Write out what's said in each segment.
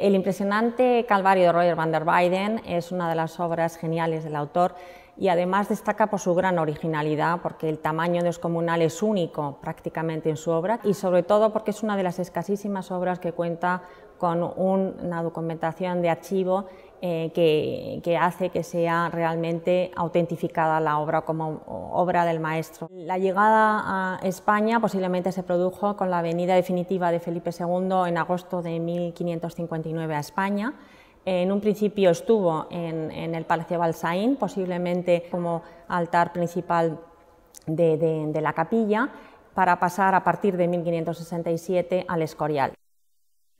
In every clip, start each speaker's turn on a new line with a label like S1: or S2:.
S1: El impresionante Calvario de Roger van der Weyden es una de las obras geniales del autor y además destaca por su gran originalidad, porque el tamaño descomunal es único prácticamente en su obra y sobre todo porque es una de las escasísimas obras que cuenta con una documentación de archivo eh, que, hace que sea realmente autentificada la obra como obra del maestro. La llegada a España posiblemente se produjo con la venida definitiva de Felipe II en agosto de 1559 a España. En un principio estuvo en, el Palacio Balsaín, posiblemente como altar principal de la capilla, para pasar a partir de 1567 al Escorial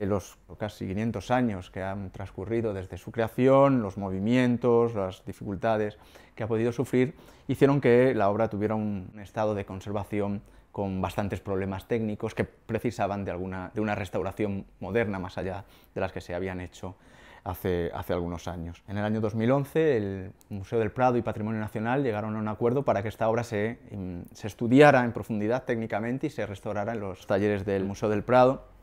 S2: los casi 500 años que han transcurrido desde su creación, los movimientos, las dificultades que ha podido sufrir, hicieron que la obra tuviera un estado de conservación con bastantes problemas técnicos que precisaban de, alguna, de una restauración moderna más allá de las que se habían hecho hace, hace algunos años. En el año 2011 el Museo del Prado y Patrimonio Nacional llegaron a un acuerdo para que esta obra se, se estudiara en profundidad técnicamente y se restaurara en los talleres del Museo del Prado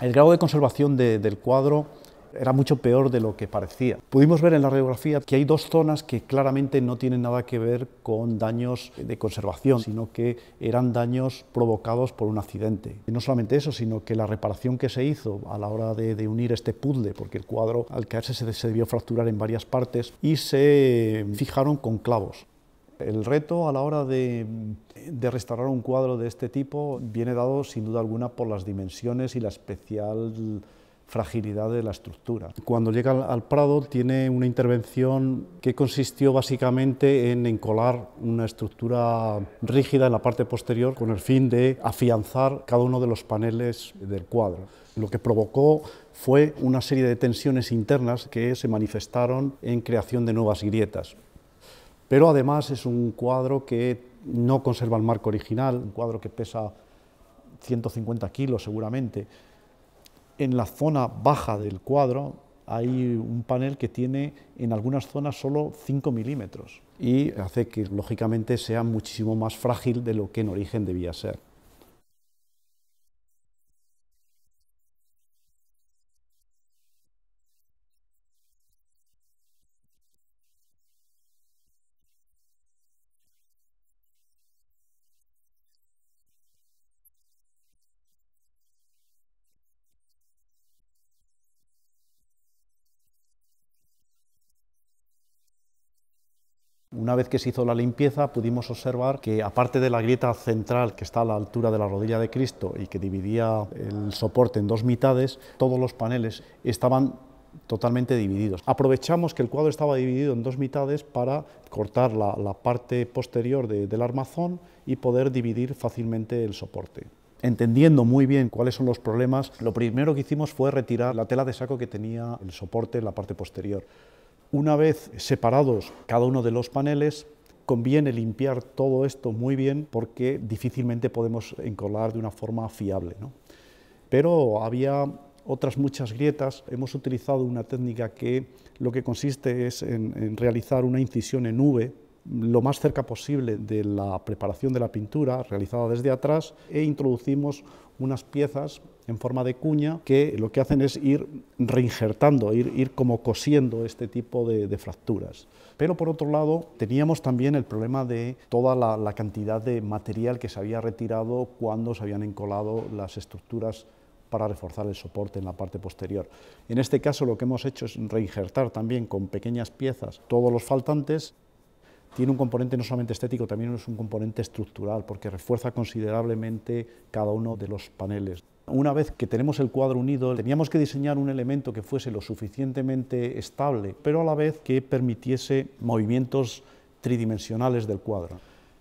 S3: El grado de conservación del cuadro era mucho peor de lo que parecía. Pudimos ver en la radiografía que hay dos zonas que claramente no tienen nada que ver con daños de conservación, sino que eran daños provocados por un accidente. Y no solamente eso, sino que la reparación que se hizo a la hora de, unir este puzzle, porque el cuadro al caerse se, se debió fracturar en varias partes, y se fijaron con clavos. El reto a la hora de de restaurar un cuadro de este tipo viene dado sin duda alguna por las dimensiones y la especial fragilidad de la estructura. Cuando llega al, Prado tiene una intervención que consistió básicamente en encolar una estructura rígida en la parte posterior con el fin de afianzar cada uno de los paneles del cuadro. Lo que provocó fue una serie de tensiones internas que se manifestaron en creación de nuevas grietas. Pero además es un cuadro que no conserva el marco original, un cuadro que pesa 150 kilos seguramente. En la zona baja del cuadro hay un panel que tiene en algunas zonas solo 5 milímetros y hace que lógicamente sea muchísimo más frágil de lo que en origen debía ser. Una vez que se hizo la limpieza pudimos observar que aparte de la grieta central que está a la altura de la rodilla de Cristo y que dividía el soporte en dos mitades, todos los paneles estaban totalmente divididos. Aprovechamos que el cuadro estaba dividido en dos mitades para cortar la, parte posterior del armazón y poder dividir fácilmente el soporte entendiendo muy bien cuáles son los problemas, lo primero que hicimos fue retirar la tela de saco que tenía el soporte en la parte posterior. Una vez separados cada uno de los paneles, conviene limpiar todo esto muy bien porque difícilmente podemos encolar de una forma fiable. ¿no? Pero había otras muchas grietas. Hemos utilizado una técnica que lo que consiste es en, realizar una incisión en V lo más cerca posible de la preparación de la pintura realizada desde atrás e introducimos unas piezas en forma de cuña que lo que hacen es ir reinjertando, ir, ir como cosiendo este tipo de, fracturas. Pero por otro lado teníamos también el problema de toda la, la cantidad de material que se había retirado cuando se habían encolado las estructuras para reforzar el soporte en la parte posterior. En este caso lo que hemos hecho es reinjertar también con pequeñas piezas todos los faltantes tiene un componente no solamente estético, también es un componente estructural, porque refuerza considerablemente cada uno de los paneles. Una vez que tenemos el cuadro unido, teníamos que diseñar un elemento que fuese lo suficientemente estable, pero a la vez que permitiese movimientos tridimensionales del cuadro.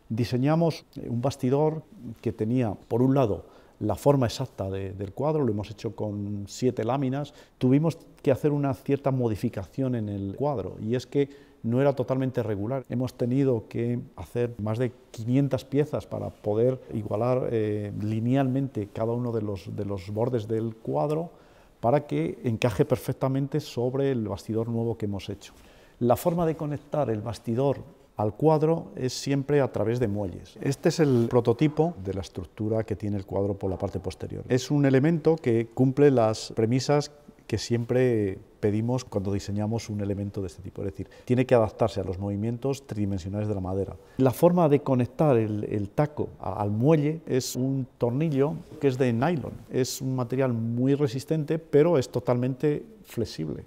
S3: Diseñamos eh, un bastidor que tenía, por un lado, la forma exacta del cuadro, lo hemos hecho con siete láminas. Tuvimos que hacer una cierta modificación en el cuadro, y es que no era totalmente regular. Hemos tenido que hacer más de 500 piezas para poder igualar eh, linealmente cada uno de los, de los bordes del cuadro para que encaje perfectamente sobre el bastidor nuevo que hemos hecho. La forma de conectar el bastidor al cuadro es siempre a través de muelles. Este es el prototipo de la estructura que tiene el cuadro por la parte posterior. Es un elemento que cumple las premisas que siempre pedimos cuando diseñamos un elemento de este tipo. Es decir, tiene que adaptarse a los movimientos tridimensionales de la madera. La forma de conectar el, taco al muelle es un tornillo que es de nylon. Es un material muy resistente, pero es totalmente flexible.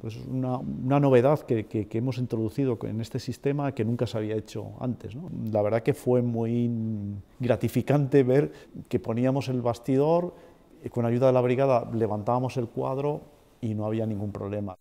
S3: Pues es una, novedad que, hemos introducido en este sistema que nunca se había hecho antes. La verdad que fue muy gratificante ver que poníamos el bastidor con ayuda de la brigada levantábamos el cuadro y no había ningún problema.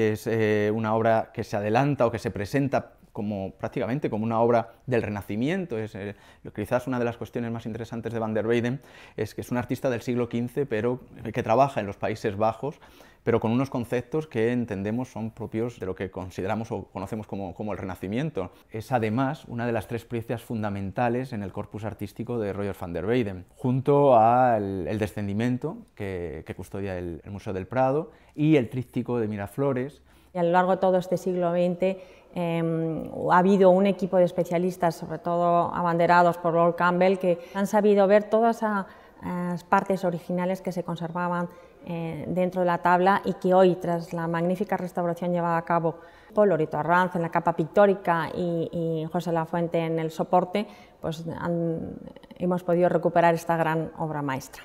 S2: es eh, una obra que se adelanta o que se presenta prácticamente como una obra del Renacimiento. Eh, quizás una de las cuestiones más interesantes de Van der Weyden es que es un artista del siglo XV, pero que trabaja en los Países Bajos pero con unos conceptos que entendemos son propios de lo que consideramos o conocemos como, el Renacimiento. Es además una de las tres piezas fundamentales en el corpus artístico de Roger van der Weyden, junto al descendimiento que, custodia el, Museo del Prado y el tríptico de Miraflores,
S1: y a lo largo de todo este siglo XX em, ha habido un equipo de especialistas, sobre todo abanderados por Lord Campbell, que han sabido ver todas las eh, partes originales que se conservaban eh, dentro de la tabla y que hoy, tras la magnífica restauración llevada a cabo por Lorito Arranz en la capa pictórica y, y José Lafuente en el soporte, pues hemos podido recuperar esta gran obra maestra.